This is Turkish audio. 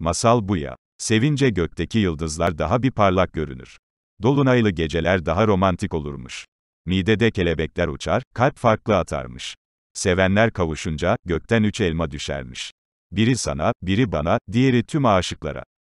Masal bu ya. Sevince gökteki yıldızlar daha bir parlak görünür. Dolunaylı geceler daha romantik olurmuş. Midede kelebekler uçar, kalp farklı atarmış. Sevenler kavuşunca, gökten üç elma düşermiş. Biri sana, biri bana, diğeri tüm aşıklara.